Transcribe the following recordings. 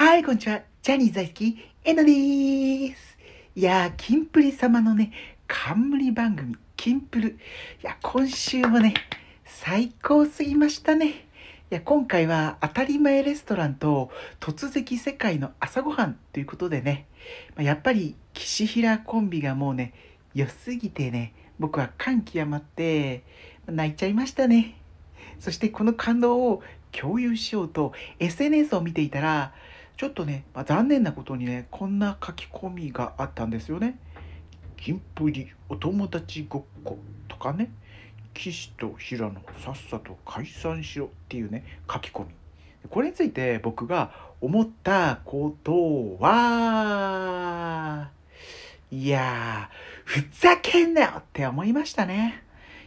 はい、こんにちは。ジャニーズ大好き、えなです。いやー、キンプリ様のね、冠番組、キンプル。いや、今週もね、最高すぎましたね。いや、今回は当たり前レストランと突撃世界の朝ごはんということでね、まやっぱり岸平コンビがもうね、良すぎてね、僕は感極まって、泣いちゃいましたね。そしてこの感動を共有しようと SNS を見ていたら、ちょっとね、まあ、残念なことにね、こんな書き込みがあったんですよね。キンプリお友達ごっことかね、岸と平野さっさと解散しろっていうね、書き込み。これについて僕が思ったことは、いやふざけんなよって思いましたね。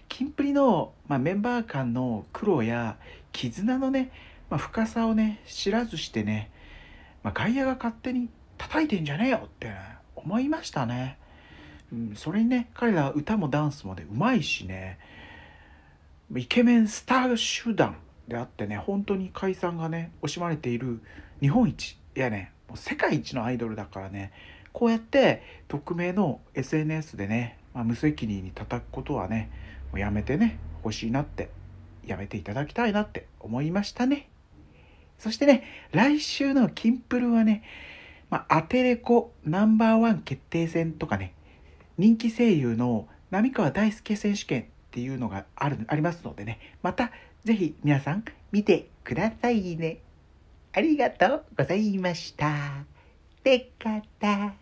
キンプリの、まあ、メンバー間の苦労や絆のね、まあ、深さをね、知らずしてね、まあ、外野が勝手に叩いてんじゃねえよって、思いましたね。うん、それにね彼ら歌もダンスもでうまいしねイケメンスター集団であってね本当に解散がね惜しまれている日本一いやねもう世界一のアイドルだからねこうやって匿名の SNS でね、まあ、無責任に叩くことはねもうやめてね欲しいなってやめていただきたいなって思いましたね。そしてね、来週のキンプルはね、まあ、アテレコナンバーワン決定戦とかね、人気声優の浪川大輔選手権っていうのがあるありますのでね、またぜひ皆さん見てくださいね。ありがとうございました。でかた。